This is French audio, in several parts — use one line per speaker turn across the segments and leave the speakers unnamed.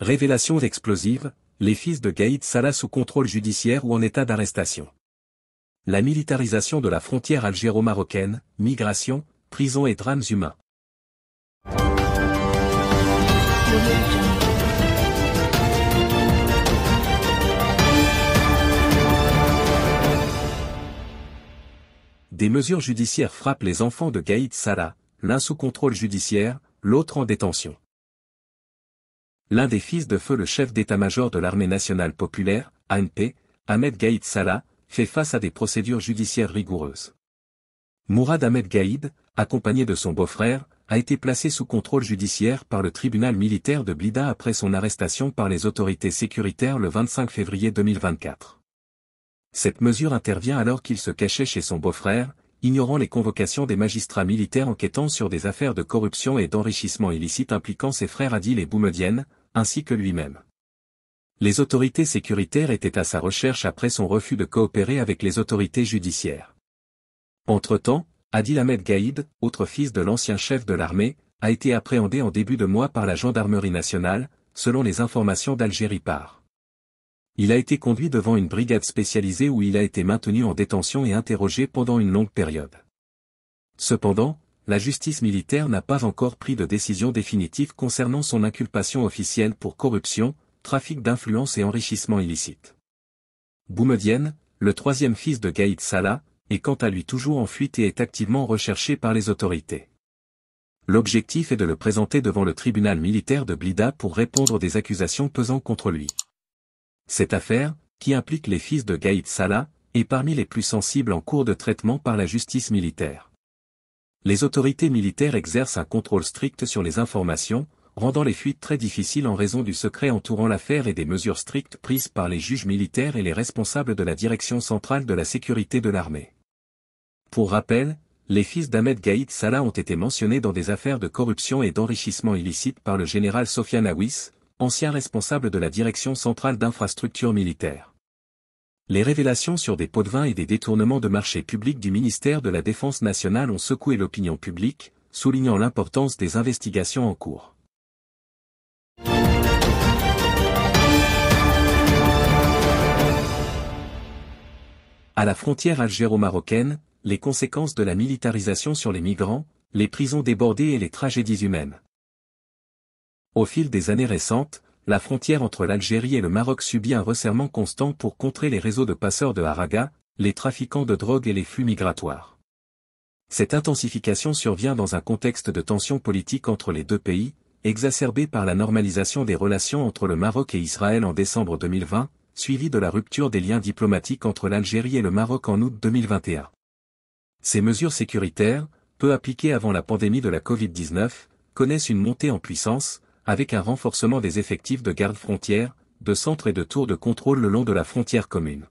Révélations explosives, les fils de Gaïd Salah sous contrôle judiciaire ou en état d'arrestation. La militarisation de la frontière algéro-marocaine, migration, prison et drames humains. Des mesures judiciaires frappent les enfants de Gaïd Salah, l'un sous contrôle judiciaire, l'autre en détention. L'un des fils de feu le chef d'état-major de l'armée nationale populaire, ANP, Ahmed Gaïd Salah, fait face à des procédures judiciaires rigoureuses. Mourad Ahmed Gaïd, accompagné de son beau-frère, a été placé sous contrôle judiciaire par le tribunal militaire de Blida après son arrestation par les autorités sécuritaires le 25 février 2024. Cette mesure intervient alors qu'il se cachait chez son beau-frère, ignorant les convocations des magistrats militaires enquêtant sur des affaires de corruption et d'enrichissement illicite impliquant ses frères Adil et Boumedienne, ainsi que lui-même. Les autorités sécuritaires étaient à sa recherche après son refus de coopérer avec les autorités judiciaires. Entre-temps, Adil Ahmed Gaïd, autre fils de l'ancien chef de l'armée, a été appréhendé en début de mois par la gendarmerie nationale, selon les informations d'Algérie Par. Il a été conduit devant une brigade spécialisée où il a été maintenu en détention et interrogé pendant une longue période. Cependant, la justice militaire n'a pas encore pris de décision définitive concernant son inculpation officielle pour corruption, trafic d'influence et enrichissement illicite. Boumedienne, le troisième fils de Gaïd Salah, est quant à lui toujours en fuite et est activement recherché par les autorités. L'objectif est de le présenter devant le tribunal militaire de Blida pour répondre des accusations pesant contre lui. Cette affaire, qui implique les fils de Gaïd Salah, est parmi les plus sensibles en cours de traitement par la justice militaire les autorités militaires exercent un contrôle strict sur les informations, rendant les fuites très difficiles en raison du secret entourant l'affaire et des mesures strictes prises par les juges militaires et les responsables de la Direction centrale de la sécurité de l'armée. Pour rappel, les fils d'Ahmed Gaïd Salah ont été mentionnés dans des affaires de corruption et d'enrichissement illicite par le général Sofiane Awis, ancien responsable de la Direction centrale d'infrastructures militaires les révélations sur des pots de vin et des détournements de marchés publics du ministère de la Défense nationale ont secoué l'opinion publique, soulignant l'importance des investigations en cours. À la frontière algéro-marocaine, les conséquences de la militarisation sur les migrants, les prisons débordées et les tragédies humaines. Au fil des années récentes, la frontière entre l'Algérie et le Maroc subit un resserrement constant pour contrer les réseaux de passeurs de Haraga, les trafiquants de drogue et les flux migratoires. Cette intensification survient dans un contexte de tensions politiques entre les deux pays, exacerbée par la normalisation des relations entre le Maroc et Israël en décembre 2020, suivie de la rupture des liens diplomatiques entre l'Algérie et le Maroc en août 2021. Ces mesures sécuritaires, peu appliquées avant la pandémie de la Covid-19, connaissent une montée en puissance, avec un renforcement des effectifs de gardes frontières, de centres et de tours de contrôle le long de la frontière commune.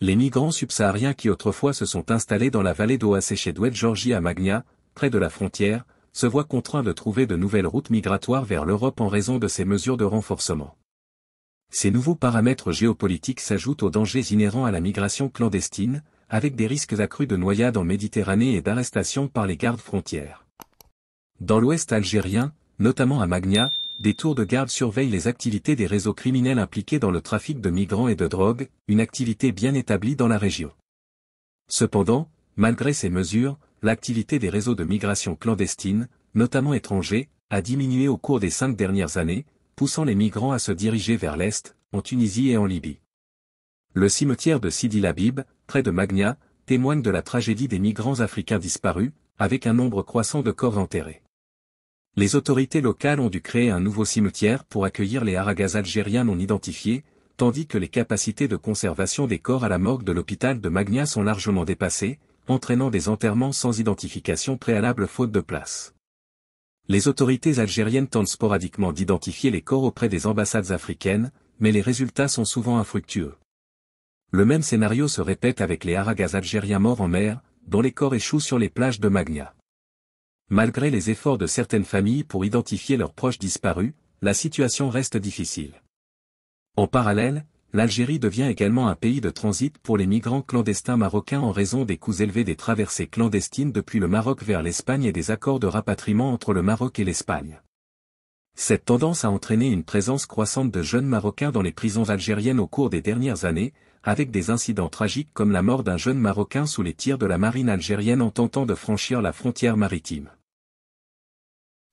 Les migrants subsahariens qui autrefois se sont installés dans la vallée d'eau chez d'Oued Georgie à Magna, près de la frontière, se voient contraints de trouver de nouvelles routes migratoires vers l'Europe en raison de ces mesures de renforcement. Ces nouveaux paramètres géopolitiques s'ajoutent aux dangers inhérents à la migration clandestine, avec des risques accrus de noyades en Méditerranée et d'arrestations par les gardes frontières. Dans l'ouest algérien, notamment à Magna, des tours de garde surveillent les activités des réseaux criminels impliqués dans le trafic de migrants et de drogue, une activité bien établie dans la région. Cependant, malgré ces mesures, l'activité des réseaux de migration clandestine, notamment étrangers, a diminué au cours des cinq dernières années, poussant les migrants à se diriger vers l'Est, en Tunisie et en Libye. Le cimetière de Sidi Labib, près de Magna, témoigne de la tragédie des migrants africains disparus, avec un nombre croissant de corps enterrés les autorités locales ont dû créer un nouveau cimetière pour accueillir les haragas algériens non identifiés, tandis que les capacités de conservation des corps à la morgue de l'hôpital de Magna sont largement dépassées, entraînant des enterrements sans identification préalable faute de place. Les autorités algériennes tentent sporadiquement d'identifier les corps auprès des ambassades africaines, mais les résultats sont souvent infructueux. Le même scénario se répète avec les haragas algériens morts en mer, dont les corps échouent sur les plages de Magna. Malgré les efforts de certaines familles pour identifier leurs proches disparus, la situation reste difficile. En parallèle, l'Algérie devient également un pays de transit pour les migrants clandestins marocains en raison des coûts élevés des traversées clandestines depuis le Maroc vers l'Espagne et des accords de rapatriement entre le Maroc et l'Espagne. Cette tendance a entraîné une présence croissante de jeunes Marocains dans les prisons algériennes au cours des dernières années, avec des incidents tragiques comme la mort d'un jeune Marocain sous les tirs de la marine algérienne en tentant de franchir la frontière maritime.